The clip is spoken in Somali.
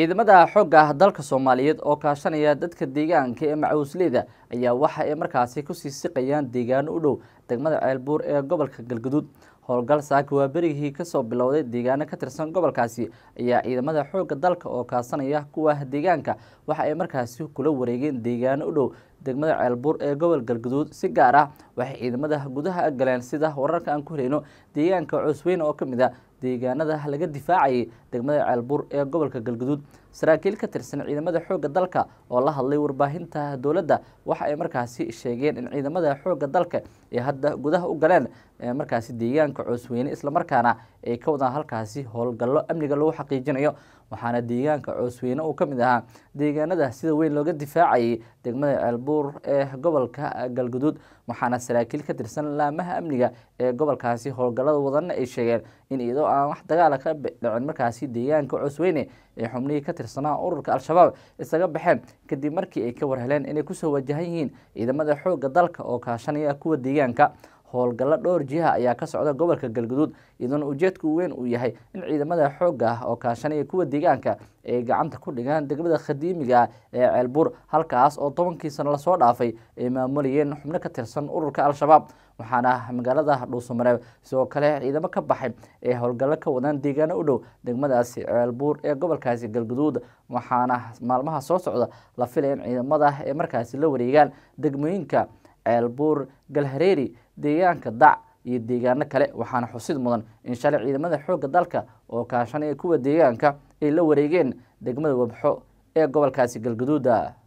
ciidamada xooga ah dalka soomaaliyeed oo kaashanaya dadka deegaanka ee macawisleyda ayaa waxa ay markaasi kusii siqayaan deegaano u dhow degmada ceelbuur ee gobolka galguduud howlgal saaki waa berigihii kasoo bilowday deegaano ka tirsan gobolkaasi ayaa ciidamada xoogga dalka oo kaasanaya kuwa deegaanka waxa ay markaasi kula wareegeen deegaano u dhow degmada ceelbuur ee gobol galgaduud si gaar ah waxay ciidamada gudaha galeen sida wararka aan ku helayno deegaanka cusweyn oo ka mid a ah deegaanada laga difaacayay degmada ceelbuur ee gobolka galgaduud saraakiil ka tirsan ciidamada xoogga dalka oo la hadlay warbaahinta dowladda waxa ay markaasi sheegeen in ciidamada xoogga dalka ee hadda gudaha u galeen markaasi deegaanka cusweyne islamarkaana ay ka wadaan halkaasi howlgallo amniga lagu xaqiijinayo waxaana deegaanka coosweyne uu ka mid ahaa deegaanada sida weyn looga difaacayay degmada ceelbuur ee gobolka galguduud waxaana saraakiil ka tirsan laamaha amniga ee gobolkaasi howlgallada wadanna ay sheegeen in iyadoo aan wax dagaala ka dhicin markaasi deegaanka coosweyne ee xubnihii ka tirsanaa ururka al-shabaab isaga baxeen kadib markii ay ka warheleen inay kusoo wajahan yihiin ciidamada xoogga dalka oo kaashanaya kuwa deegaanka howlgallo dhowr jiha ayaa ka socda gobolka galguduud iyadoona ujeedku weyn uu yahay in ciidamada xoogga ah oo kaashanaya kuwa deegaanka ay gacanta ku dhigaan degmada khadiimiga ah ee ceelbuur halkaas oo tobankii sano lasoo dhaafay ay maamulayeen xubno ka tirsan ururka al-shabaab waxaana magaalada dhuusamareeb sidoo kale ciidamo ka baxay ay howlgallo ka wadaan deegaano u dhow degmadaasi ceelbuur ee gobolkaasi galguduud waxaana maalmaha soo socda la filaya in ciidamada ay markaasi la wareegaan degmooyinka ceelbuur galhareeri deegaanka dac iyo deegaano kale waxaana xusid mudan in shalay ciidamada xoogga dalka oo kaashanaya kuwa deegaanka ay la wareegeen degmada wabxo ee gobolkaasi galgaduuda